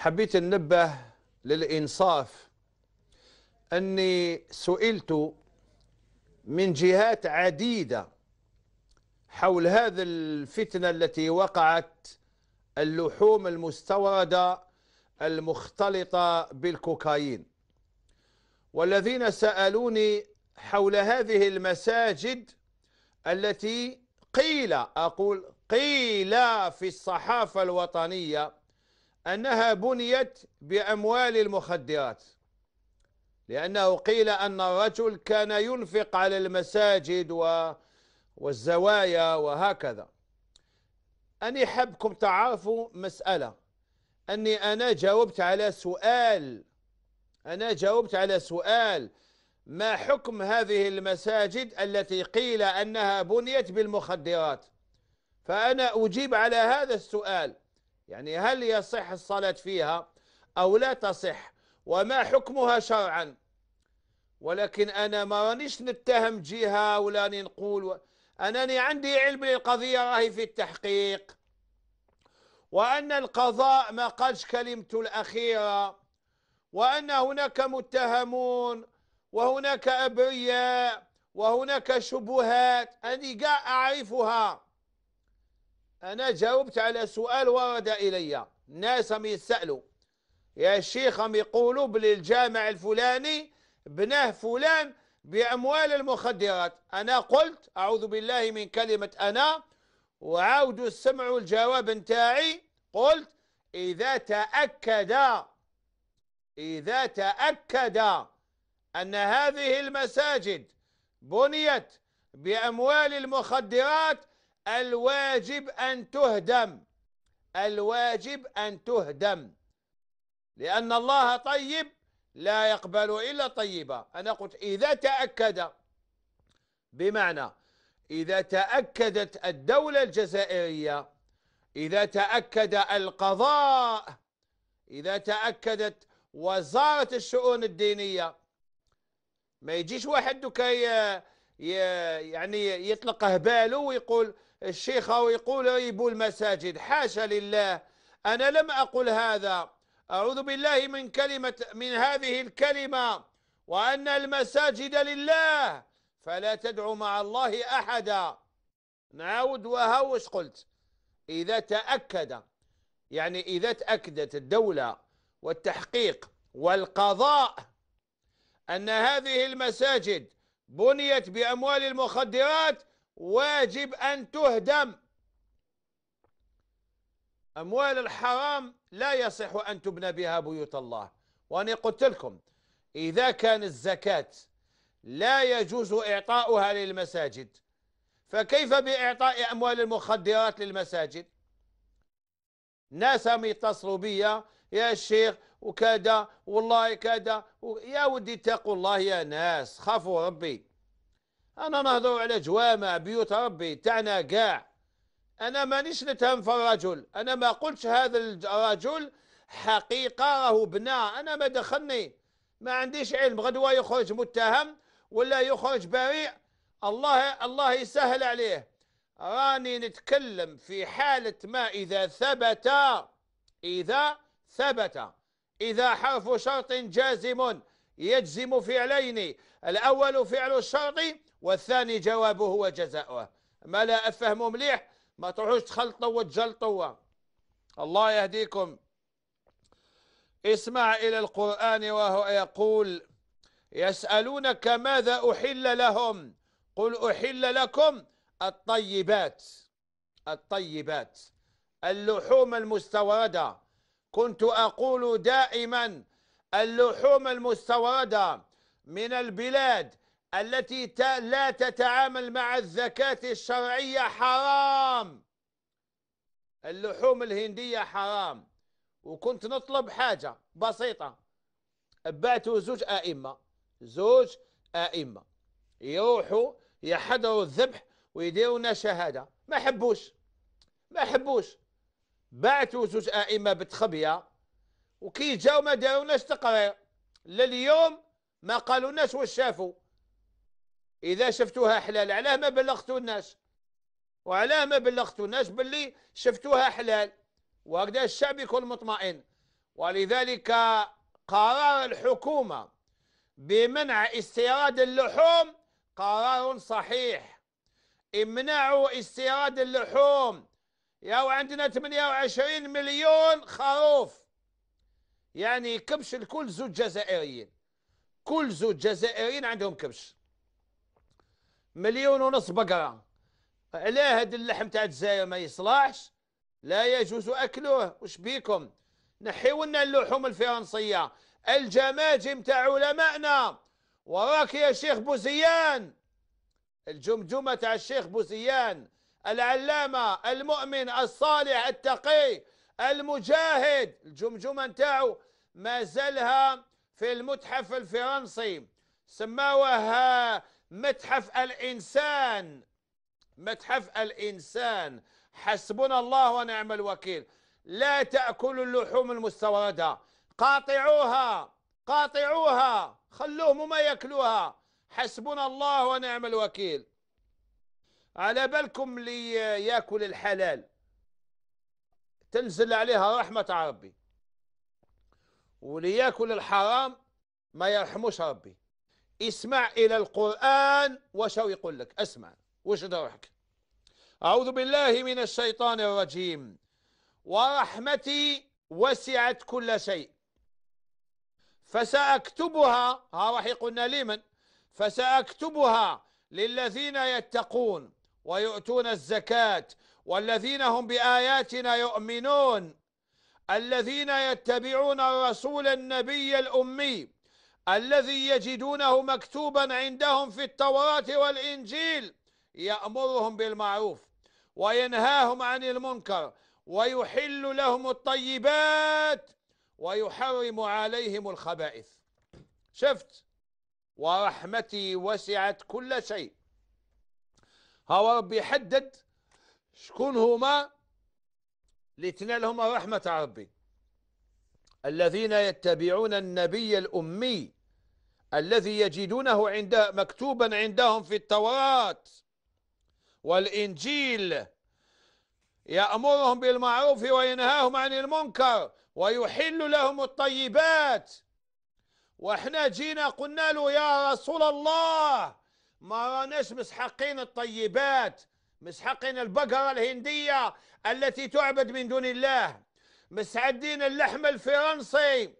حبيت النبه للإنصاف أني سئلت من جهات عديدة حول هذا الفتنة التي وقعت اللحوم المستوردة المختلطة بالكوكايين والذين سألوني حول هذه المساجد التي قيل أقول قيل في الصحافة الوطنية أنها بنيت بأموال المخدرات لأنه قيل أن الرجل كان ينفق على المساجد و... والزوايا وهكذا أني حبكم تعرفوا مسألة أني أنا جاوبت على سؤال أنا جاوبت على سؤال ما حكم هذه المساجد التي قيل أنها بنيت بالمخدرات فأنا أجيب على هذا السؤال يعني هل يصح الصلاة فيها أو لا تصح وما حكمها شرعا ولكن أنا ما رانيش نتهم جهة ولا نقول أنني عندي علم للقضية راهي في التحقيق وأن القضاء ما قالش كلمته الأخيرة وأن هناك متهمون وهناك أبرياء وهناك شبهات أني قاع أعرفها أنا جاوبت على سؤال ورد إلي ناس هم يسألوا يا شيخ هم يقولوا بلي الجامع الفلاني بناه فلان بأموال المخدرات أنا قلت أعوذ بالله من كلمة أنا وعاودوا سمعوا الجواب نتاعي قلت إذا تأكد إذا تأكد أن هذه المساجد بنيت بأموال المخدرات الواجب أن تهدم الواجب أن تهدم لأن الله طيب لا يقبل إلا طيبا أنا قلت إذا تأكد بمعنى إذا تأكدت الدولة الجزائرية إذا تأكد القضاء إذا تأكدت وزارة الشؤون الدينية ما يجيش واحد دوكا يعني يطلق هباله ويقول الشيخ أو يقول عيبوا المساجد حاشا لله أنا لم أقل هذا أعوذ بالله من كلمة من هذه الكلمة وأن المساجد لله فلا تدعو مع الله أحدا نعود وهوش قلت إذا تأكد يعني إذا تأكدت الدولة والتحقيق والقضاء أن هذه المساجد بنيت بأموال المخدرات واجب أن تهدم أموال الحرام لا يصح أن تبنى بها بيوت الله وأنا قلت لكم إذا كان الزكاة لا يجوز إعطاؤها للمساجد فكيف بإعطاء أموال المخدرات للمساجد ناس يتصلوا بي يا شيخ وكذا والله كذا يا ودي اتقوا الله يا ناس خافوا ربي أنا نهضر على جوامع بيوت ربي تاعنا كاع أنا مانيش نتهم في الرجل أنا ما قلتش هذا الرجل حقيقة راه بنا أنا ما دخلني ما عنديش علم غدوة يخرج متهم ولا يخرج بريء الله الله يسهل عليه راني نتكلم في حالة ما إذا ثبت إذا ثبت إذا حرف شرط جازم يجزم فعلين الأول فعل الشرط والثاني جوابه وجزاؤه ما لا أفهمه مليح ما تروحوش تخلطوا وتجلطوا الله يهديكم اسمع إلى القرآن وهو يقول يسألونك ماذا أحل لهم قل أحل لكم الطيبات الطيبات اللحوم المستوردة كنت أقول دائما اللحوم المستوردة من البلاد التي لا تتعامل مع الزكاة الشرعية حرام اللحوم الهندية حرام وكنت نطلب حاجة بسيطة بعتوا زوج أئمة زوج أئمة يروحوا يحضروا الذبح ويديروا لنا شهادة ما حبوش ما حبوش بعتوا زوج أئمة بتخبية وكي جاو ما داروناش تقرير لليوم ما قالوناش واش شافوا إذا شفتوها حلال علاه ما بلغتو الناس وعلاه ما بلغتو الناس باللي شفتوها حلال وهكذا الشعب يكون مطمئن ولذلك قرار الحكومة بمنع استيراد اللحوم قرار صحيح امنعوا استيراد اللحوم ياو عندنا 28 مليون خروف يعني كبش لكل زوج جزائريين كل زوج جزائريين عندهم كبش مليون ونص بقرة علاه هذا اللحم تاع الجزائر ما يصلحش لا يجوز أكله وش بيكم نحيو لنا اللحوم الفرنسية الجماجم تاع علمائنا وراك يا شيخ بوزيان الجمجمة تاع الشيخ بوزيان العلامة المؤمن الصالح التقي المجاهد الجمجمة نتاعو مازالها في المتحف الفرنسي سماوها متحف الإنسان متحف الإنسان حسبنا الله ونعم الوكيل لا تأكلوا اللحوم المستوردة قاطعوها قاطعوها خلوهم ما يأكلوها حسبنا الله ونعم الوكيل على بالكم اللي ياكل الحلال تنزل عليها رحمة ربي واللي ياكل الحرام ما يرحموش ربي اسمع إلى القرآن وشو يقول لك أسمع وش دورك أعوذ بالله من الشيطان الرجيم ورحمتي وسعت كل شيء فسأكتبها ها راح يقولنا لمن فسأكتبها للذين يتقون ويؤتون الزكاة والذين هم بآياتنا يؤمنون الذين يتبعون الرسول النبي الأمي الذي يجدونه مكتوبا عندهم في التوراة والإنجيل يأمرهم بالمعروف وينهاهم عن المنكر ويحل لهم الطيبات ويحرم عليهم الخبائث شفت ورحمتي وسعت كل شيء هو ربي حدد شكون هما اللي تنالهم الرحمة ربي الذين يتبعون النبي الأمي الذي يجدونه عند مكتوبا عندهم في التوراة والإنجيل يأمرهم بالمعروف وينهاهم عن المنكر ويحل لهم الطيبات واحنا جينا قلنا له يا رسول الله ما راناش مسحقين الطيبات مسحقين البقرة الهندية التي تعبد من دون الله مستعدين اللحم الفرنسي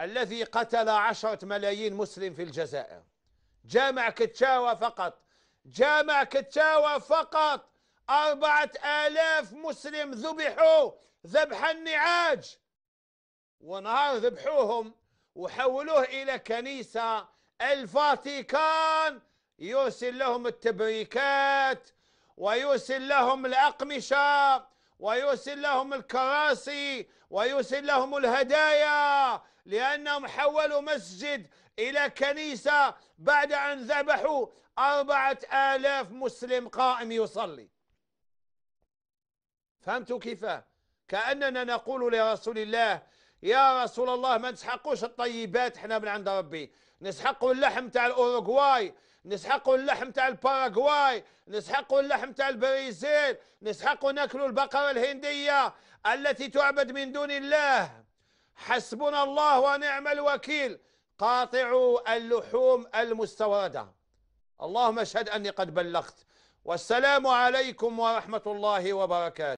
الذي قتل عشرة ملايين مسلم في الجزائر جامع كتشاوى فقط جامع كتشاوى فقط أربعة آلاف مسلم ذبحوا ذبح النعاج ونهار ذبحوهم وحولوه إلى كنيسة الفاتيكان يرسل لهم التبريكات ويرسل لهم الأقمشة ويرسل لهم الكراسي ويرسل لهم الهدايا لأنهم حولوا مسجد إلى كنيسة بعد أن ذبحوا أربعة آلاف مسلم قائم يصلي فهمتوا كيف كأننا نقول لرسول الله يا رسول الله ما نسحقوش الطيبات احنا من عند ربي نسحقوا اللحم تاع الأوروغواي نسحقوا اللحم تاع الباراغواي نسحقوا اللحم تاع البريزيل نسحقوا ناكلوا البقرة الهندية التي تعبد من دون الله حسبنا الله ونعم الوكيل قاطعوا اللحوم المستوردة اللهم اشهد أني قد بلغت والسلام عليكم ورحمة الله وبركاته